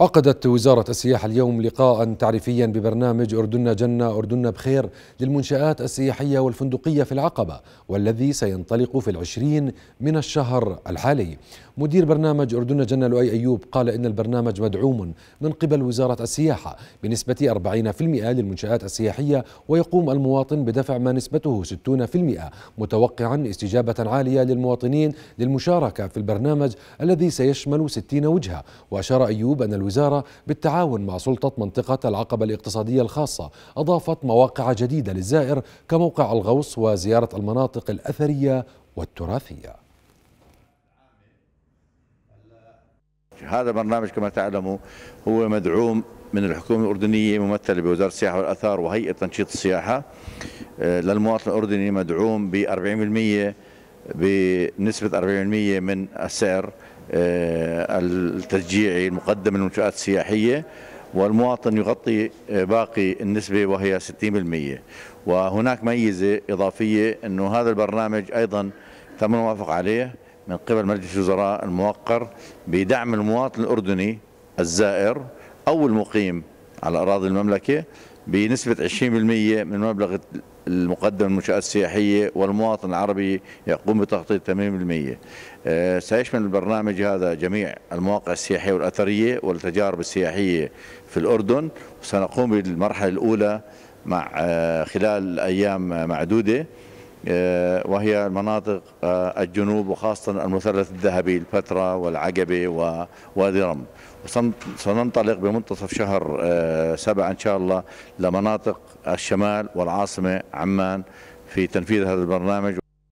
عقدت وزارة السياحة اليوم لقاء تعريفيا ببرنامج أردن جنة أردنا بخير للمنشآت السياحية والفندقية في العقبة والذي سينطلق في العشرين من الشهر الحالي مدير برنامج أردن جنة لؤي أيوب قال إن البرنامج مدعوم من قبل وزارة السياحة بنسبة 40% للمنشآت السياحية ويقوم المواطن بدفع ما نسبته 60% متوقعا استجابة عالية للمواطنين للمشاركة في البرنامج الذي سيشمل 60 وجهة وأشار أيوب أن الوزارة بالتعاون مع سلطة منطقة العقبة الاقتصادية الخاصة أضافت مواقع جديدة للزائر كموقع الغوص وزيارة المناطق الأثرية والتراثية هذا البرنامج كما تعلموا هو مدعوم من الحكومة الأردنية ممثلة بوزارة السياحة والأثار وهيئة تنشيط السياحة آه، للمواطن الأردني مدعوم ب 40% بنسبة 40% من السعر آه، التشجيعي المقدم للمنشآت السياحية والمواطن يغطي آه، باقي النسبة وهي 60% وهناك ميزة إضافية أنه هذا البرنامج أيضا تم الموافق عليه من قبل مجلس الوزراء الموقر بدعم المواطن الأردني الزائر أو المقيم على أراضي المملكة بنسبة 20% من مبلغ المقدم للمنشآت السياحية والمواطن العربي يقوم بتغطية 80% آه، سيشمل البرنامج هذا جميع المواقع السياحية والأثرية والتجارب السياحية في الأردن وسنقوم بالمرحلة الأولى مع آه، خلال أيام معدودة آه، وهي مناطق آه، الجنوب وخاصة المثلث الذهبي الفترة والعقبة ووادي رم سننطلق بمنتصف شهر آه، سبعة إن شاء الله لمناطق الشمال والعاصمة عمان في تنفيذ هذا البرنامج